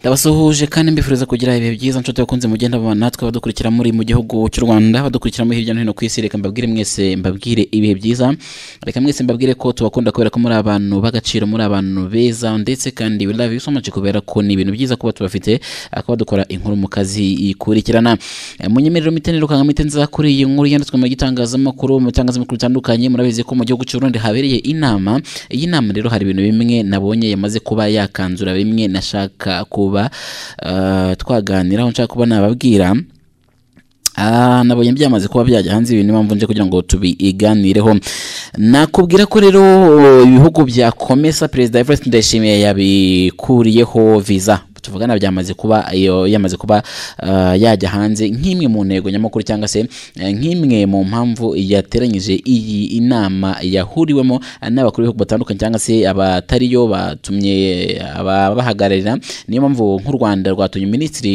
ndabasuhuje kandi mbifuriza kugira ibihe byiza nshuti bakunze mugenda babana natwe badukurikira muri mu gihugu cy'u rwanda badukurikira muri hirya no hino ku isi reka mbabwire mwese mbabwire ibihe byiza reka mwese mbabwire ko tubakunda kubera ko muri abantu b'agaciro muri abantu beza ndetse kandi we love you kubera ko ni ibintu byiza kuba tubafite akaba dukora inkuru mu kazi ikurikirana mu eh, munyemerero mitenero kanga mitenza kuri iyi nkuru yanditswe mu gitangazamakuru mu bitangazamakuru bitandukanye murabizi ko mu gihugu cy'u Burundi habereye inama iyi nama rero hari ibintu bimwe nabonye yamaze kuba yakanzura bimwe nashaka kuba kuba eh, twaganiraho nshaka kuba nababwira ah, nabonye byamaze kuba byajya hanze ibintu mpamvu nje kugira ngo tubiganireho nakubwira ko rero ibihugu bya komesa perezida Evariste Ndayishimiye yabikuriyeho viza tuvugana byamaze kuba iyo yamaze kuba uh, yajya hanze nk'imwe mu ntego nyamukuru cyangwa se uh, nk'imwe mu mpamvu yateranyije iyi inama yahuriwemo n'abakuru b'ibihugu batandukanye cyangwa se abatariyo batumye uh, ababahagararira niyo mpamvu nk'u Rwanda rwatumye minisitiri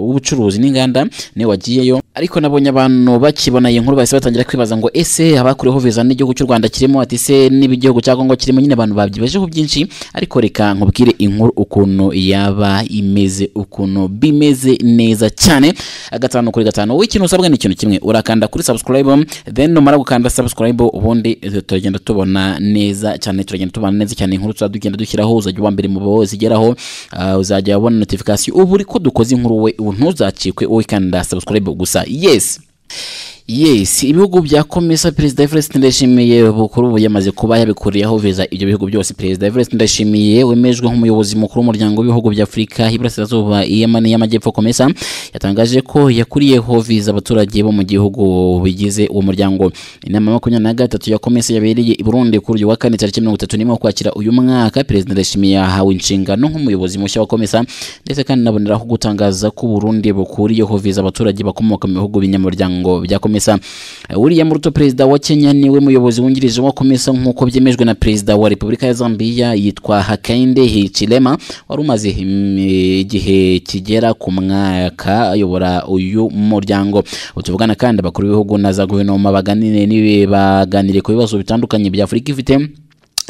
w'ubucuruzi n'inganda niwe wagiyeyo ariko nabonye abantu bakibona iyi nkuru bahise batangira kwibaza ngo ese abakuriho viza n'igihugu cy'u Rwanda kirimo ati se n'ibigihugu cya Kongo kirimo nyine abantu babyibajeho byinshi ariko reka nkubwire inkuru ukuntu yaba yaba imeze ukuntu bimeze neza cyane gatanu kuri gatanu w'ikintu usabwa ni ikintu kimwe urakanda kuri subscribe then numara gukanda subscribe ubundi turagenda tubona neza cyane turagenda tubona neza cyane inkuru tuzadugenda dushyiraho uzajya uwa mbere mu bo zigeraho uh, uzajya ubona notification ubu uri ko dukoze inkuru we ntuzacikwe wikanda subscribe gusa yes yes ibihugu bya komesa perezida everest ndashimiye bukuru ubu yamaze kuba yabikuriyeho viza ibyo bihugu byose perezida everest ndashimiye wemejwe nk'umuyobozi mukuru w'umuryango w'ibihugu bya afurika y'iburasirazuba y'amajyepfo komesa yatangaje ko yakuriyeho viza abaturage bo mu gihugu bigize uwo muryango inama makumyabiri na gatatu ya komesa yabereye i burundi kuri uyu wa kane tariki mirongo itatu n'imwe ukwakira uyu mwaka perezida ndashimiye yahawe inshingano nk'umuyobozi mushya wa komesa ndetse kandi anaboneraho gutangaza ko uburundi bukuriyeho viza abaturage bakomoka mu bihugu binyamuryango bya komesa komesa eh, william ruto perezida wa kenya niwe muyobozi wungirije wa komesa nk'uko byemejwe na perezida wa repubulika ya zambia yitwa hakainde hichilema wari umaze mm, igihe kigera ku mwaka ayobora uyu muryango tuvugana kandi abakuru b'ibihugu na za guverinoma baganire baganire ku bibazo bitandukanye bya by'afurika ifite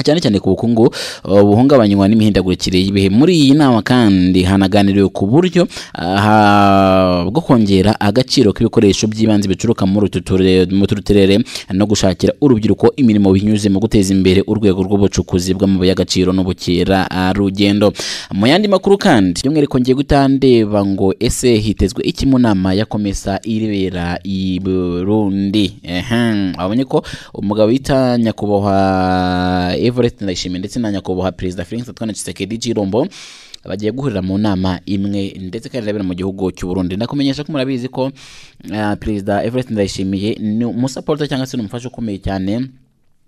cyane cyane ku bukungu uh, buhungabanywa n'imihindagurikire y'ibihe muri iyi nama kandi hanaganiriwe ku buryo uh, bwo kongera agaciro k'ibikoresho by'ibanze bicuruka muri utu turere no gushakira urubyiruko imirimo binyuze mu guteza imbere urwego rw'ubucukuzi bw'amabuye y'agaciro n'ubukerarugendo mu yandi makuru kandi by'umwihariko ngiye gutandeba ngo ese hitezwe iki mu nama ya komesa irebera i Burundi abonye ko umugabo wita nyakubahwa Evariste Ndayishimiye ndetse na nyakubahwa perezida Felix Antoine Tshisekedi Tshilombo bagiye guhurira mu nama imwe ndetse kandi irabera mu gihugu cy'u Burundi ndakumenyesha ko murabizi ko eh, perezida Evariste Ndayishimiye ni umusaporta cyangwa se ni umufasha ukomeye cyane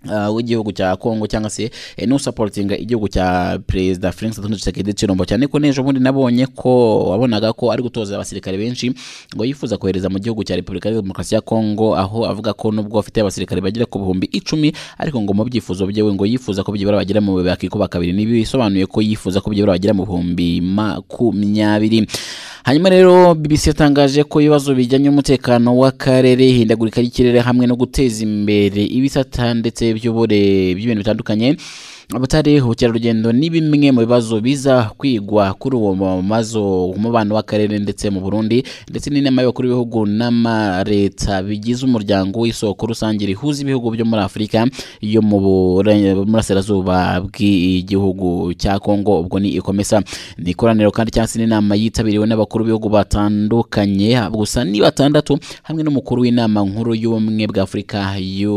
Uh, w'igihugu cya kongo cyangwa se eh, n'usapotinga igihugu cya perezida frank tshisekedi chilombo cyane ko n'ejo bundi nabonye ko wabonaga ko ari gutoza abasirikare benshi ngo yifuza kohereza mu gihugu cya repubulika ya demokarasi ya kongo aho avuga ko nubwo afite abasirikare bagera ku bihumbi icumi ariko ngo mu byifuzo byewe ngo yifuza ko byibura bagera mu bakikuba kabiri ntibisobanuye ko yifuza ko byibura bagera mu bihumbi makumyabiri hanyuma rero bbc yatangaje ko ibibazo bijyanye n'umutekano w'akarere ihindagurika ry'ikirere hamwe no guteza imbere ibisata ndetse by'ubure by'ibintu bitandukanye Butare ubukerarugendo ni bimwe mu bibazo biza kwigwa kuri uwo mazo umubano w'akarere ndetse mu Burundi ndetse n'inama y'abakuru b'ibihugu n'amareta bigize umuryango w'isoko rusange rihuza ibihugu byo muri Afurika yo mu burasirazuba bw'igihugu cya Congo ubwo ni ikomeza ni ikoraniro kandi cyangwa se n'inama yitabiriwe n'abakuru b'ibihugu batandukanye gusa ni batandatu hamwe n'umukuru w'inama nkuru y'ubumwe bwa Afurika yo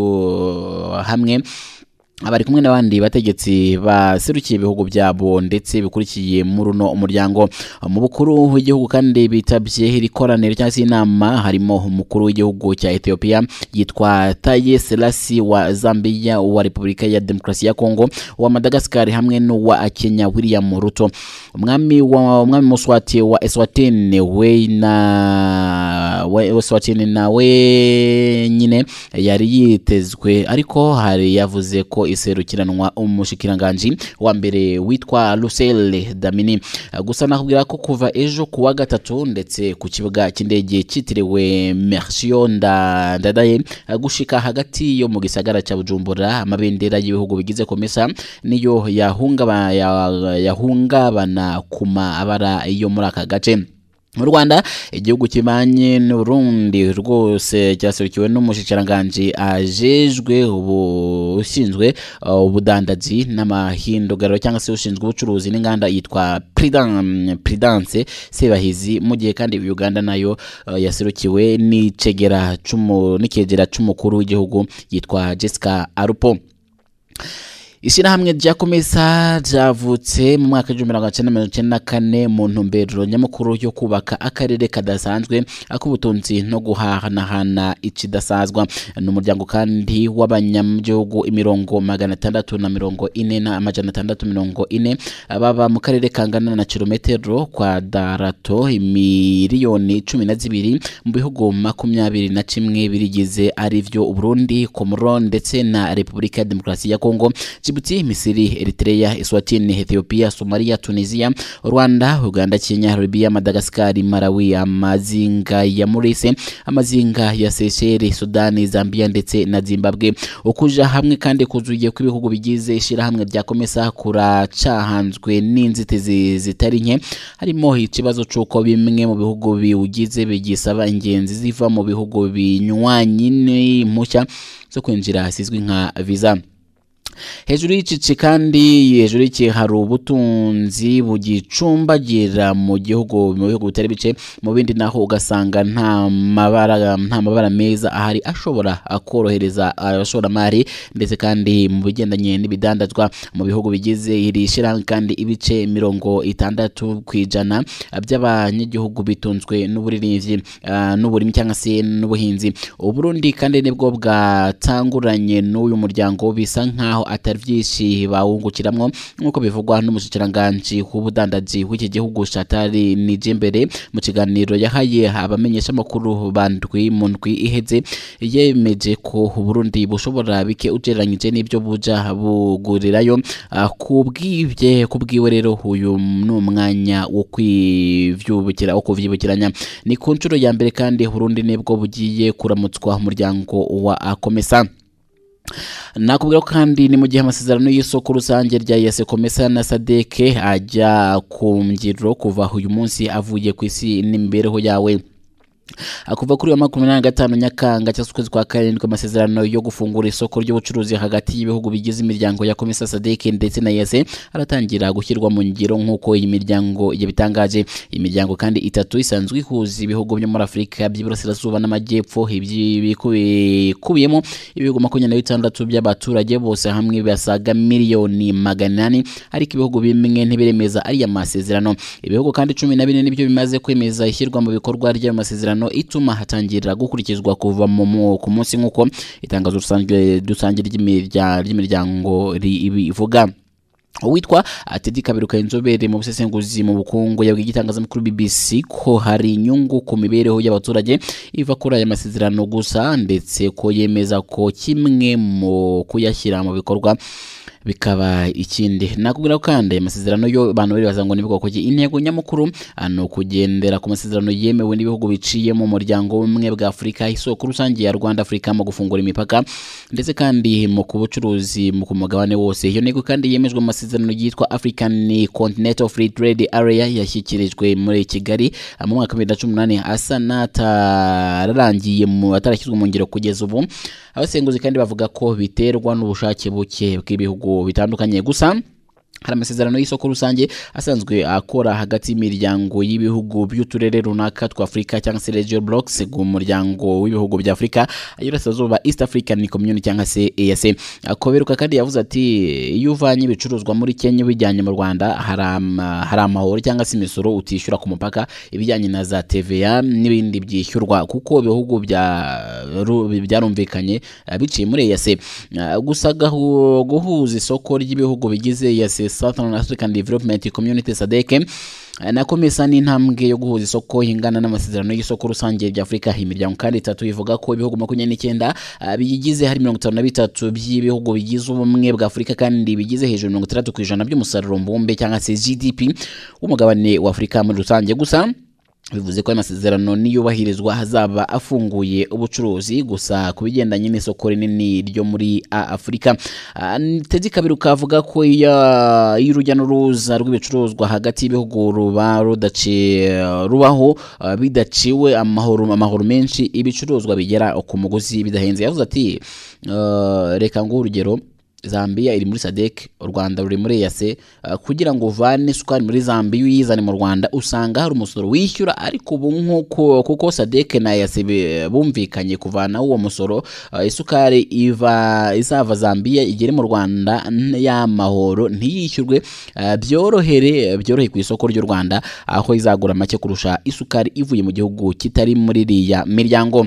hamwe abari kumwe n'abandi bategetsi baserukiye ibihugu byabo ndetse bikurikiye muri uno umuryango mu bukuru w'igihugu kandi bitabye iri cyangwa se inama harimo umukuru w'igihugu cya Ethiopia yitwa Taye Selasi wa Zambia wa Repubulika ya Demokarasi ya Kongo wa Madagascar hamwe n'uwa Kenya William Ruto umwami wa umwami Muswati wa Eswatini we na we Eswatini na we nyine yari yitezwe ariko hari yavuze ko iserukiranwa umushikiranganji wa mbere witwa Lucelle Damini uh, gusa nakubwira ko kuva ejo kuwa gatatu ndetse ku kibuga cy'indege cyitiriwe Mercier Ndadaye uh, gushika hagati yo mu gisagara cya Bujumbura amabendera y'ibihugu bigize komesa niyo yahungabana yahunga ku mabara yo muri aka gace mu rwanda igihugu kibanye n'urundi rwose cyaserukiwe n'umushikiranganji ajejwe ushinzwe uh, ubudandaji n’amahindugaro cyangwa se ushinzwe ubucuruzi n'inganda yitwa prudence sebahizi mu gihe kandi uganda nayo uh, yaserukiwe n’icyegera cy'umukuru w'igihugu yitwa jessica arupo ishyirahamwe rya komesa ryavutse mu mwaka w'igihumbi magana cyenda mirongo icyenda na kane mu ntumbero nyamukuru yo kubaka akarere kadasanzwe ak'ubutunzi no guhanahana ikidasazwa ni umuryango kandi w'abanyagihugu imirongo magana atandatu na mirongo ine na amajana atandatu mirongo ine baba mu karere kangana na kilometero kwa darato miliyoni cumi na zibiri mu bihugu makumyabiri na kimwe birigize ari Burundi uburundi komoro ndetse na repubulika ya demokarasi ya kongo Djibouti Misiri Eritrea Eswatini Ethiopia Somalia Tunisia Rwanda Uganda Kenya Libya Madagascar Malawi amazinga ya Maurice amazinga ya Seychelles Sudani Zambia ndetse na Zimbabwe ukuja hamwe kandi kuzuye kw'ibihugu bigize ishyirahamwe rya komesa kuracahanzwe n'inzitizi zitari nke harimo ikibazo cy'uko bimwe mu bihugu biwugize bigisaba ingenzi ziva mu bihugu binywa nyine impushya zo kwinjira zizwi nka viza hejuru y'iki kandi hejuru y'iki hari ubutunzi bugicumbagira mu gihugu mu bihugu bitari bice mu bindi naho ugasanga nta mabara nta mabara meza ahari ashobora korohereza abashoramari ndetse kandi mu bigendanye n'ibidandazwa mu bihugu bigize iri shyirahamwe kandi ibice mirongo itandatu ku ijana by'abanyagihugu bitunzwe n'uburinzi ah, n'uburimi cyangwa se n'ubuhinzi uburundi kandi nibwo bwatanguranye n'uyu muryango bisa nk'aho atari byinshi bawungukiramo nk'uko bivugwa n'umushikiranganji w’ubudandazi w'iki gihugu Shatari Nijimbere mu kiganiro yahaye abamenyesha makuru bandwi mu ndwi iheze yemeje ko Burundi bushobora bike ugereranyije n'ibyo buja bugurirayo ah, kubwivye kubwiwe rero uyu n'umwanya wo kwivyubukira wo kuvyibukiranya ni ku nshuro ya mbere kandi Burundi nibwo bugiye kuramutswa umuryango wa Akomesa nakubwira kandi ni mu gihe amasezerano y'isoko rusange rya yase komesa na sadeke ajya ku ngiro kuva uyu munsi avuye ku isi n'imibereho yawe kuva kuri uyu wa makumyabiri na gatanu nyakanga cyangwa ukwezi kwa karindwi amasezerano yo gufungura isoko ry'ubucuruzi hagati y'ibihugu bigize imiryango ya komisa sadeke ndetse na yase aratangira gushyirwa mu ngiro nk'uko iyi miryango yabitangaje iyi miryango kandi itatu isanzwe ihuza ibihugu byo muri afurika by'iburasirazuba n'amajyepfo bikubiyemo ibihugu makumyabiri na bitandatu by'abaturage bose hamwe basaga miliyoni magana ane ariko ibihugu bimwe ntibiremeza ariya masezerano ibihugu kandi cumi na bine nibyo bimaze kwemeza ishyirwa mu bikorwa ry'ayo masezerano isano ituma hatangirira gukurikizwa kuva mu ku munsi nk'uko itangazo rusange dusange ry'imiryango ribivuga uwitwa tedi kaberuka inzobere mu busesenguzi mu bukungu yabwiye igitangazamakuru bbc ko hari inyungu ku mibereho y'abaturage iva kuri aya masezerano gusa ndetse ko yemeza ko kimwe mu kuyashyira mu bikorwa bikaba ikindi nakubwira ko kandi amasezerano yo abantu baribaza ngo nibwo kuki intego nyamukuru ah, ni ukugendera ku masezerano yemewe n'ibihugu biciye mu muryango w'umwe bwa afurika isoko rusange ya rwanda afurika mu gufungura imipaka ndetse kandi mu ku bucuruzi mu ku mugabane wose iyo ntego kandi yemejwe mu masezerano yitwa african continental free trade area yashyikirijwe muri kigali ah, mu mwaka wa bibiri na cumi n'umunani asa n'atararangiye atarashyizwe mu ngiro kugeza ubu abasenguzi kandi bavuga ko biterwa n'ubushake buke bw'ibihugu bitandukanye gusa hari amasezerano y'isoko rusange asanzwe akora hagati y'imiryango y'ibihugu by'uturere runaka twa afurika cyangwa se region blocks ku muryango w'ibihugu bya afurika y'uburasirazuba east african community cyangwa se eac koberuka kandi yavuze ati iyo uvanye ibicuruzwa muri kenya ubijyanye mu rwanda hari amahoro cyangwa se imisoro utishyura ku mupaka ibijyanye na za tva n'ibindi byishyurwa kuko ibihugu byarumvikanye biciye muri eac gusa guhuza isoko ry'ibihugu bigize eac Southern African Development Community SADC eh, nakomeza intambwe yo guhuza isoko ingana n'amasezerano y'isoko rusange bya Afurika imiryango kandi itatu ivuga ko ibihugu makumyabiri n'icyenda eh, biyigize hari mirongo itanu na bitatu by'ibihugu bigize ubumwe bwa Afurika kandi bigize hejuru mirongo itandatu ku ijana by'umusaruro mbumbe cyangwa se GDP w'umugabane wa muri rusange gusa bivuze ko ayo masezerano niyubahirizwa hazaba afunguye ubucuruzi gusa ku bigendanye n'isoko rinini ryo muri afurika tedi kabiri ukavuga ko iyo urujya n'uruza rw'ibicuruzwa hagati y'ibihugu ruba rubaho bidaciwe amahoro amahoro menshi ibicuruzwa bigera ku muguzi bidahenze yavuze ati reka ngo urugero zambia iri muri sadek u rwanda ruri muri eyase eh, kugira ngo uvane isukari muri zambia uyizane mu rwanda usanga hari umusoro wishyura ariko ubu nk'uko kuko sadek na eyase eh, bumvikanye kuvanaho uwo musoro eh, isukari iva izava zambia igere mu rwanda y'amahoro ntiyishyurwe byorohere byorohe ku isoko ry'u rwanda aho izagura make kurusha isukari ivuye mu gihugu kitari muri iriya miryango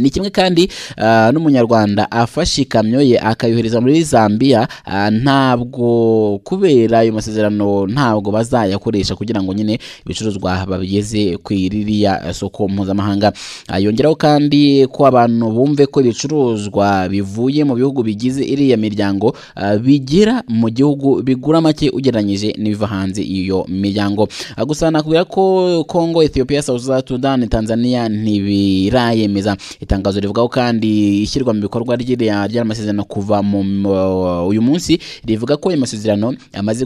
ni kimwe kandi uh, n'umunyarwanda afashe ikamyo ye akayohereza muri zambia uh, ntabwo kubera ayo masezerano ntabwo bazayakoresha kugira ngo nyine ibicuruzwa babigeze ku ririya soko mpuzamahanga uh, yongeraho kandi ko abantu bumve ko ibicuruzwa bivuye mu bihugu bigize iriya miryango bigera mu gihugu bigura make ugereranyije n'ibiva hanze iyo miryango gusa nakubwira ko congo ethiopia south sudan tanzania ntibirayemeza itangazo rivugaho kandi ishyirwa mu bikorwa ry'iriya masezerano kuva mu uyu munsi rivuga ko ayo masezerano amaze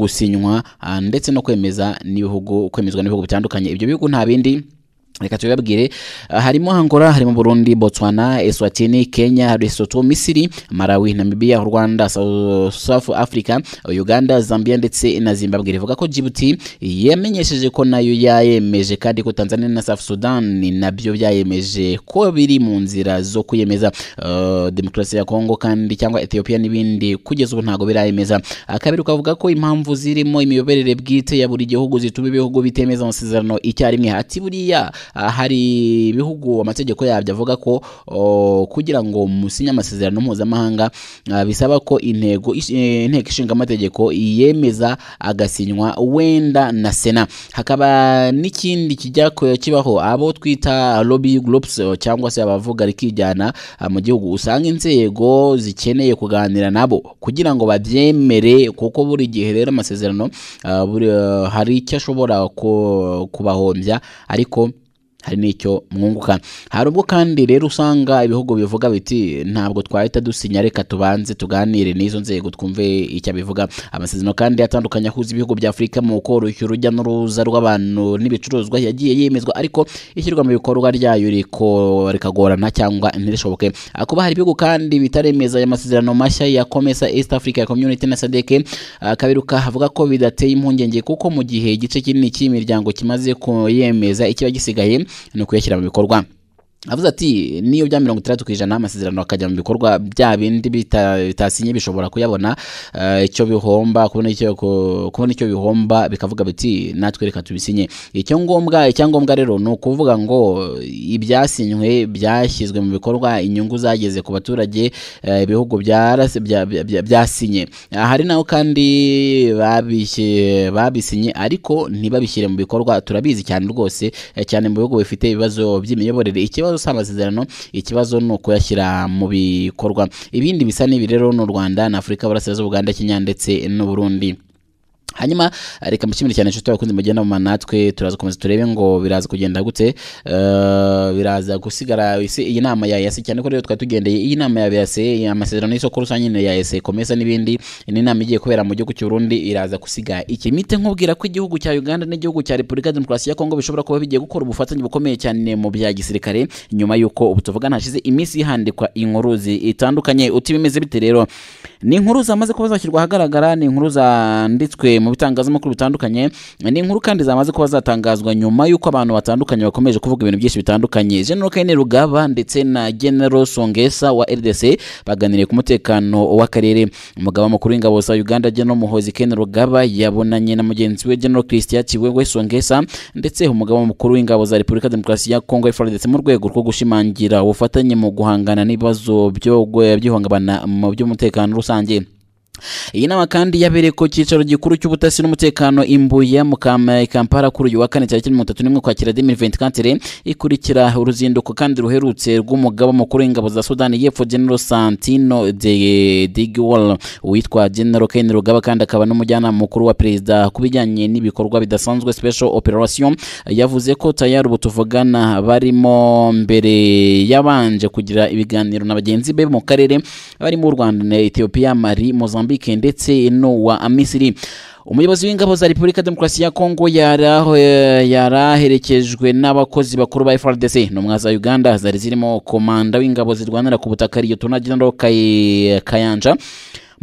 gusinywa ah, ndetse no kwemeza n'ibihugu kwemezwa n'ibihugu bitandukanye ibyo bihugu nta bindi reka tubibabwire eh, harimo Angola harimo Burundi Botswana Eswatini Kenya Lesotho Misiri Malawi Namibia Rwanda South Africa Uganda Zambia ndetse na Zimbabwe rivuga ko Djibouti yamenyesheje ko nayo yayemeje kandi ko Tanzania na South Sudan nabyo byayemeje ko biri mu nzira zo kuyemeza uh, eh, ya Congo kandi cyangwa Ethiopia n'ibindi kugeza ubu ntago birayemeza akabiri ukavuga ko impamvu zirimo imiyoborere bwite ya buri gihugu zituma ibihugu bitemeza amasezerano icyarimwe hati buriya Ah, hari ibihugu amategeko yabyo avuga ko kugira ngo musinye amasezerano mpuzamahanga ah, bisaba ko intego eh, inteko ishinga amategeko yemeza agasinywa wenda na sena hakaba n'ikindi kijya kibaho abo twita lobby groups cyangwa se abavuga rikijyana ah, mu gihugu usanga inzego zikeneye kuganira nabo kugira ngo babyemere kuko buri gihe rero amasezerano hari icyo ashobora kubahombya ariko hari n'icyo mwunguka hari ubwo kandi rero usanga ibihugu bivuga biti ntabwo twahita dusinya reka tubanze tuganire n'izo nzego twumve icyo abivuga amasezerano kandi atandukanye ahuza ibihugu bya afurika mu koroshya urujya n'uruza rw'abantu n'ibicuruzwa yagiye yemezwa ariko ishyirwa mu bikorwa ryayo rikagorana cyangwa ntirishoboke kuba hari ibihugu kandi bitaremeza aya masezerano mashya ya komesa east africa community na sadeke ah, kabiruka havuga ko bidateye impungenge kuko mu gihe igice kinini cy'imiryango kimaze kuyemeza ikiba gisigaye ni ukuyashyira mu bikorwa avuze ati niyo bya mirongo itandatu ku ijana amasezerano akajya mu bikorwa bya bindi bitasinye bishobora kuyabona eh, icyo bihomba kubona icyo bihomba bikavuga biti natwe reka tubisinye icyo ngombwa icyangombwa rero ni ukuvuga ngo ibyasinywe byashyizwe mu bikorwa inyungu zageze ku baturage eh, ibihugu byasinye hari naho kandi babisinye ariko ntibabishyire mu bikorwa turabizi cyane rwose eh, cyane mu bihugu bifite ibibazo by'imiyoborere ikibazo yose amasezerano ikibazo ni ukuyashyira mu bikorwa ibindi bisa n'ibi rero ni u rwanda na afurika burasirazuba uganda kenya ndetse n’u Burundi. hanyuma eh, reka mbishimire cyane inshuti abakunzi mugenda mu manatwe turaza gukomeza turebe ngo biraza kugenda gute eh, biraza gusigara iyi nama ya yase cyane ko rero twari tugendeye iyi nama ya yase amasezerano y'isoko rusange ya yase komesa n'ibindi ni inama igiye kubera mu gihugu cy'u Burundi iraza gusiga iki mite nkubwira ko igihugu cya Uganda n'igihugu cya Repubulika Demokarasi ya Kongo bishobora kuba bigiye gukora ubufatanye bukomeye cyane mu bya gisirikare nyuma y'uko ubu tuvugana hashize iminsi handikwa inkuru itandukanye uti bimeze bite rero ni inkuru zamaze kuba zashyirwa ahagaragara ni inkuru zanditswe mu bitangazamakuru bitandukanye ni inkuru kandi zamaze kuba zatangazwa nyuma y'uko abantu batandukanye bakomeje kuvuga ibintu byinshi bitandukanye General Kaine Rugaba ndetse na General Songesa wa RDC baganiriye ku mutekano w'akarere umugabo mukuru w'ingabo za Uganda General Muhozi Kaine Rugaba yabonanye na mugenzi we General Christian Kiwewe Songesa ndetse umugabo mukuru w'ingabo za Repubulika Demokarasi ya Kongo FARDC mu rwego rwo gushimangira ubufatanye mu guhangana n'ibibazo byo by'ihungabana mu by'umutekano rusange iyi nama kandi yabereye ku cyicaro gikuru cy'ubutasi n'umutekano imbuye mu kampara kuri uyu wa kane tariki mirongo itatu n'imwe kwakira demiri kantire ikurikira uruzinduko kandi ruherutse rw'umugabo mukuru w'ingabo za sudani y'epfo genero santino digwal witwa genero ken rugaba kandi akaba n'umujyanama mukuru wa perezida ku bijyanye n'ibikorwa bidasanzwe special operation yavuze ko tayari ubu tuvugana barimo mbere yabanje kugira ibiganiro na bagenzi be mu karere barimo u rwanda na etiyopiya mari mozambique Mozambique ndetse n'uwa Misiri umuyobozi w'ingabo za repubulika demokarasi ya kongo eh, yaraherekejwe n'abakozi bakuru ba FRDC n'umwa za uganda zari zirimo komanda w'ingabo zirwanira ku butaka ariyo liyotonagenda kayanja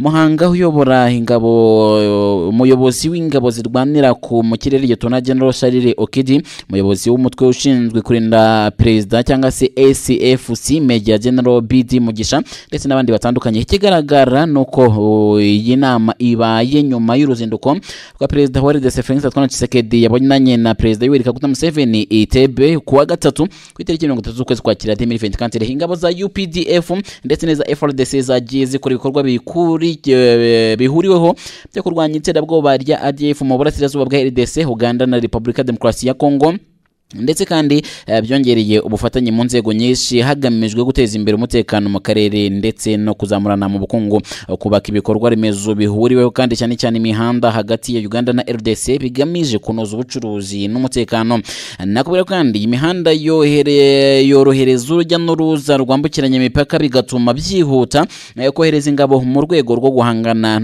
muhanga uyobora ingabo umuyobozi w'ingabo zirwanira ku mu kirere Liyetona General Charles Okidi umuyobozi w'umutwe ushinzwe kurinda perezida cyangwa se ACFC Major General BD Mugisha ndetse n'abandi batandukanye ikigaragara nuko iyi nama ibaye nyuma y'uruzinduko rwa perezida wa RDC Felix Antoine Tshisekedi yabonanye na perezida Yoweri Kaguta Museveni itebe kuwa gatatu ku itariki 30 z'ukwezi kwa Kira 2024 ingabo za UPDF ndetse neza FRDC zagiye zikora ibikorwa bikuri Eh, bihuriweho byo kurwanya iterabwoba rya ADF mu burasirazuba bwa RDC Uganda na Repubulika Demokarasi ya Kongo ndetse kandi eh, byongereye ubufatanye mu nzego nyinshi hagamijwe guteza imbere umutekano mu karere ndetse no kuzamurana mu bukungu eh, kubaka ibikorwa remezo bihuriweho kandi cyane cyane imihanda hagati ya Uganda na RDC bigamije kunoza ubucuruzi n'umutekano eh, nakubwira kandi imihanda yorohereza urujya n'uruza rwambukiranya imipaka bigatuma byihuta kohereza ingabo mu rwego rwo guhangana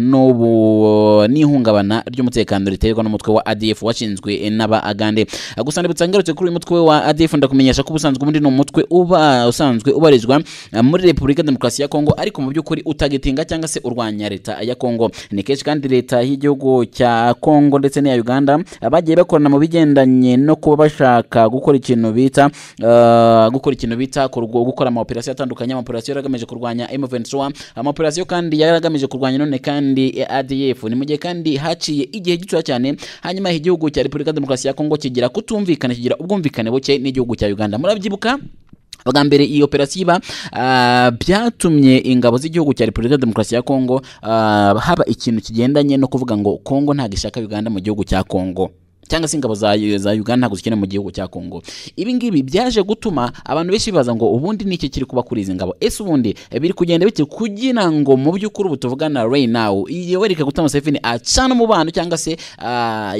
n'ihungabana ry'umutekano riterwa n'umutwe wa ADF washinzwe n'aba Agande gusa ndibutsangarutse kuri uyu wa ADF ndakumenyesha ko ubusanzwe ubundi ni umutwe uba usanzwe ubarizwa eh, muri Repubulika Demokarasi ya Kongo ariko mu by'ukuri utagitinga cyangwa se urwanya leta ya Kongo ni kenshi kandi leta y'igihugu cya Kongo ndetse n'iya Uganda eh, bagiye bakorana mu bigendanye no kuba bashaka gukora ikintu bita eh, gukora ikintu bita gukora ama operation atandukanye ama operation agamije kurwanya M23 ama operation kandi yaragamije kurwanya none kandi ADF ni mu gihe kandi haciye igihe gitoya cyane hanyuma igihugu cya Repubulika Demokarasi ya Kongo kigira kutumvikana kigira ubwumvikane buke n'igihugu cya uganda murabyibuka bwa mbere iyi operasiyo iba ah, byatumye ingabo z'igihugu cya repubulika ya demokarasi ya kongo ah, haba ikintu kigendanye no kuvuga ngo kongo ntabwo ishaka uganda mu gihugu cya kongo cyangwa se ingabo za Uganda ntabwo zikene mu gihugu cya Kongo ibi ngibi byaje gutuma abantu benshi bibaza ngo ubundi niki kiri kuba kuri izi ngabo ese ubundi eh, biri kugenda bite kugira ngo mu by'ukuri ubu tuvugana right now yowereke gutama Museveni acana umubano cyangwa se ah,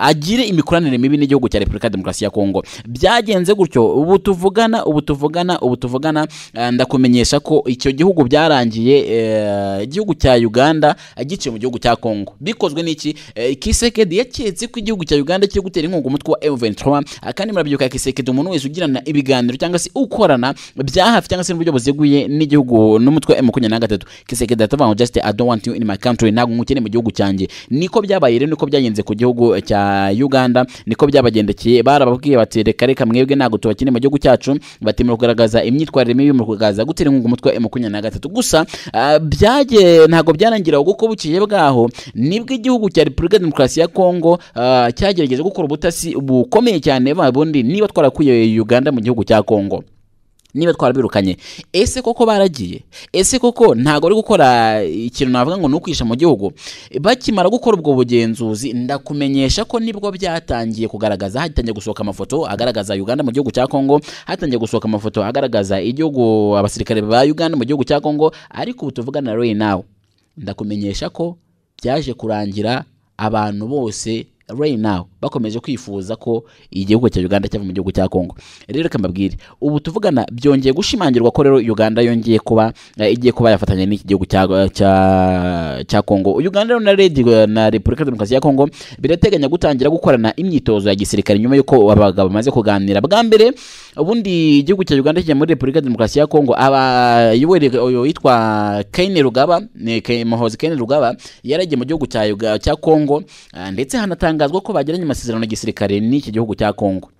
agire imikoranire mibi n'igihugu cya Republika Demokarasi ya Kongo byagenze gutyo ubu tuvugana ubu tuvugana ubu tuvugana eh, ndakumenyesha ko icyo gihugu byarangiye eh, igihugu cya Uganda giciye mu gihugu cya Kongo bikozwe n'iki Kisekedi yaketse ko igihugu cya Uganda cyo gutera inkunga umutwe wa M23 kandi murabyibuka Kisekedi umuntu wese ugirana ibiganiro cyangwa se ukorana bya hafi cyangwa se n'uburyo buziguye n'igihugu n'umutwe wa M23 Kisekedi atavuga ngo just I don't want you in my country ntabwo ngukeneye mu gihugu cyanjye niko byabaye rero niko byagenze ku gihugu cya Uganda niko byabagendekeye barababwiye bati reka reka mwebwe ntabwo tubakene mu gihugu cyacu batemera kugaragaza imyitwarire mibi mu kugaragaza gutera inkunga umutwe wa M23 gusa ah, byagiye ntabwo byarangira kuko buciye bwaho nibwo igihugu cya Repubulika Demokarasi ya Kongo uh, ah, cyagerageje gukora ubutasi bukomeye cyane bundi niba twarakuye uganda mu gihugu cya kongo niba twarabirukanye ese koko baragiye ese koko ntabwo ari gukora ikintu navuga ngo ni ukwisha mu gihugu bakimara gukora ubwo bugenzuzi ndakumenyesha ko nibwo byatangiye kugaragaza hatangiye gusohoka amafoto agaragaza uganda mu gihugu cya kongo hatangiye gusohoka amafoto agaragaza igihugu abasirikare ba uganda mu gihugu cya kongo ariko ubu tuvugana rero nawe ndakumenyesha ko byaje kurangira abantu bose right now bakomeje kwifuza ko igihugu cya uganda cyava mu gihugu cya kongo rero reka mbabwire ubu tuvugana byongeye gushimangirwa ko rero uganda yongeye kuba eh, igiye kuba yafatanya n'iki gihugu cya kongo uganda na redi na repubulika demokarasi ya kongo birateganya gutangira gukorana imyitozo ya gisirikare nyuma y'uko abagabo bamaze kuganira bwa mbere ubundi igihugu cya uganda kijya muri repubulika ya demokarasi ya kongo abayobore yitwa kane rugaba muhozi kane rugaba yaragiye mu gihugu cya kongo ah, ndetse hanatangazwa ko bagiranye amasezerano na gisirikare n'iki gihugu cya kongo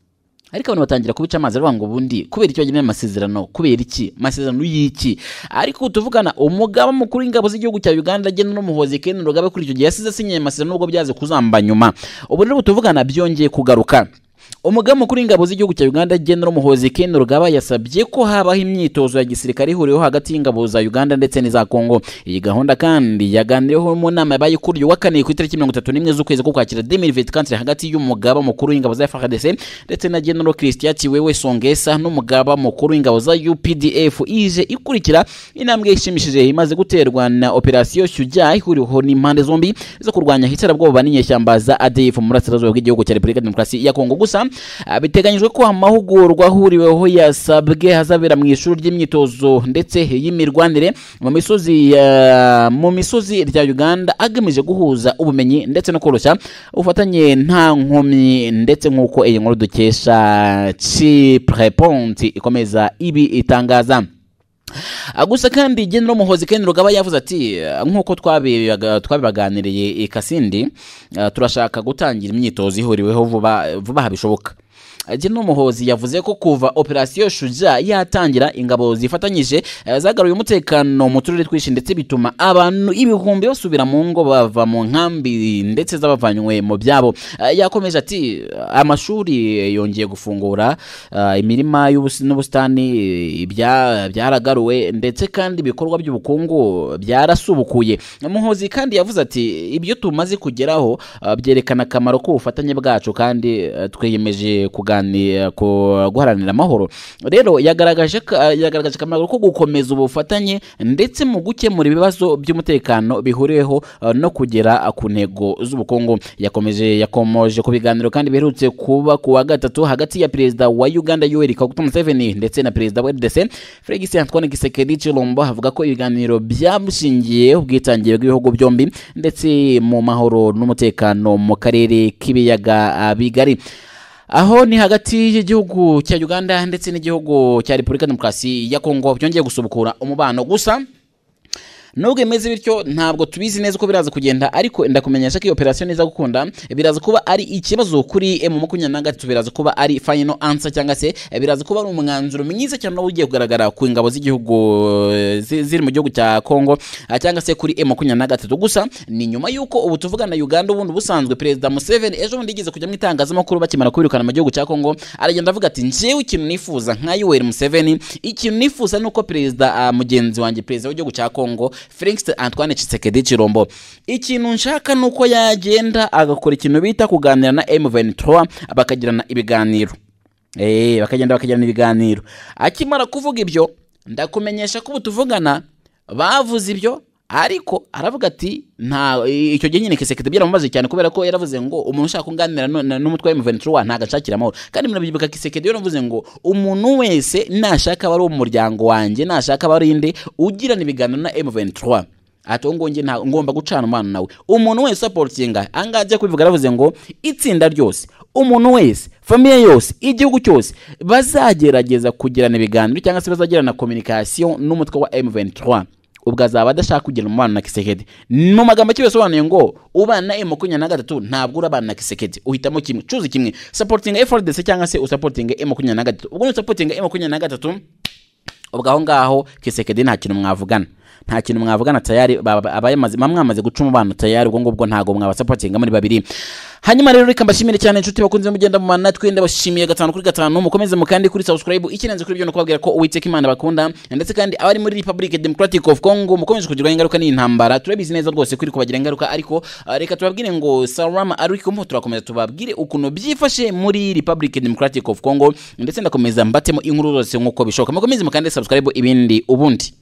ariko abantu batangira kubica amazi aravuga ngo ubundi kubera iki bagiranye amasezerano kubera iki amasezerano y'iki ariko tuvugana umugaba mukuru w'ingabo z'igihugu cya uganda agena n'umuhozi kene rugabe kuri icyo gihe yasize asinyanye amasezerano nubwo byaze kuzamba nyuma ubu rero tuvugana byongeye kugaruka umugaba mukuru w'ingabo z'igihugu cya uganda general muhozi ken rugaba yasabye ko habaho imyitozo ya gisirikare ihuriweho hagati y'ingabo za uganda ndetse n'iza kongo iyi gahunda kandi yaganiriweho mu nama yabaye kuri uyu wa kane ku itariki mirongo itatu n'imwe z'ukwezi ko kwakira demirivetikansire hagati y’umugabo mukuru w'ingabo za frdc ndetse na general christian wewe songesa n'umugaba mukuru w'ingabo za updf ije ikurikira intambwe ishimishije imaze guterwa na operasiyo shujaa ihuriweho n'impande zombi zo kurwanya iterabwoba n'inyeshyamba za adf mu burasirazuba bw'igihugu cya repubulika demokarasi ya kongo gusa gusa ah, biteganyijwe ko amahugurwa ahuriweho yasabwe hazabera mu ishuri ry'imyitozo ndetse y'imirwanire mu misozi ah, mu misozi rya uganda agamije guhuza ubumenyi ndetse no koroshya ubufatanye nta nkomyi ndetse nk'uko iyi nkuru dukesha cipureponti ikomeza ibi itangaza Ah, gusa kandi genero muhozi kandi rugaba yavuze ati ah, nk'uko twabibaganiriye i kasindi ah, turashaka gutangira imyitozo ihuriweho vuba vuba bishoboka Gino Muhozi yavuze ko kuva operasiyo Shuja yatangira ingabo zifatanyije eh, zagaruye umutekano mu turere twinshi ndetse bituma abantu ibihumbi basubira mu ngo bava mu nkambi ndetse zabavanywe mu byabo eh, yakomeje ati amashuri yongeye gufungura eh, imirima n'ubusitani byaragaruwe ndetse kandi ibikorwa by'ubukungu byarasubukuye muhozi kandi yavuze ati ibyo tumaze kugeraho byerekana akamaro k'ubufatanye bwacu kandi twiyemeje kuganira Eh, guharanira amahoro rero eh, yagaragaje akamaro ko gukomeza ubufatanye ndetse mu gukemura ibibazo by'umutekano bihuriweho eh, no kugera ku ntego z'ubukungu yakomeje yakomoje ku biganiro kandi biherutse kuba ku wa gatatu hagati ya perezida wa uganda yoweri kaguta museveni ndetse na perezida wa rdc felix antoine gisekedi chilombo havuga ko ibiganiro byamushingiye ubwitangiye bw'ibihugu byombi ndetse mu mahoro n'umutekano mu karere k'ibiyaga bigari aho ni hagati y'igihugu cya uganda ndetse n'igihugu cya repubulika demokarasi ya kongo byongeye gusubukura umubano gusa nubwo bimeze bityo ntabwo tubizi neza uko biraza kugenda ariko ndakumenyesha ko iyo operasiyo neza gukunda biraza kuba ari ikibazo kuri emu makumyabiri na gatatu biraza kuba ari final answer cyangwa se biraza kuba ari umwanzuro mwiza cyane ugiye kugaragara ku ingabo z'igihugu ziri mu gihugu cya Kongo ah, cyangwa se kuri emu makumyabiri na gatatu gusa ni nyuma y'uko ubu tuvugana Uganda ubundi ubusanzwe perezida Museveni ejo bundi yigeze kujya mu itangazamakuru bakimara kwirukana mu gihugu cya Kongo aragenda avuga ati njyewe ikintu nifuza nka Yoweri Museveni ikintu nifuza ni uko perezida ah, mugenzi wanjye perezida w'igihugu cya Kongo felix antoine kisekedi kirombo ikintu nshaka ni uko yagenda agakora ikintu bita kuganira na M23 bakagirana ibiganiro eee eh, bakagenda bakagirana ibiganiro akimara kuvuga ibyo ndakumenyesha ko ubu tuvugana bavuze ibyo ariko aravuga ati nta icyo gihe nyine kisekete byaramubaze cyane kubera ko yaravuze ngo umuntu ushaka kunganira n'umutwe wa M23 ntago anshakira amahoro kandi murabyibuka kisekete yo ngo umuntu wese nashaka abari mu muryango wanjye nashaka abarinde ugirana ibiganiro na M23 ati uwo ngonge ngomba gucana umwana nawe umuntu wese usapotinga ahangaha ajya kubivuga aravuze ngo itsinda ryose umuntu wese famiye yose igihugu cyose bazagerageza kugirana ibiganiro cyangwa se bazagirana kominikasiyo n'umutwe wa m ubwo azaba adashaka kugira umubano na kisekedi mu magambo akiba asobanuye ngo ubana emu makumyabiri na gatatu ntabwo urabana na kisekedi uhitamo kimwe cuza kimwe sapotinga efodese cyangwa se usapotinga emu makumyabiri na gatatu ubwo ni usapotinga emu makumyabiri na gatatu ubwo aho ngaho kisekedi nta kintu mwavugana nta kintu mwavugana tayari mwamaze guca umubano tayari ubwo ngubwo ntabwo mwabasapotinga muri babiri hanyuma rero reka mbashimire cyane inshuti bakunze mugenda mu mana twende bashimiye gatanu kuri gatanu mukomeze mukandi kuri subscribe ikirenze kuri byo no kubabwira ko uwiteka imana bakunda ndetse kandi abari muri Republic Democratic of Congo mukomeje kugirwa ingaruka n'intambara turabizi neza rwose kuri kubagira ingaruka ariko uh, reka tubabwire ngo salama ariko mu turakomeza tubabwire ukuntu byifashe muri Republic Democratic of Congo ndetse ndakomeza mbatemo inkuru zose nkuko bishoboka mukomeze kandi subscribe ibindi ubundi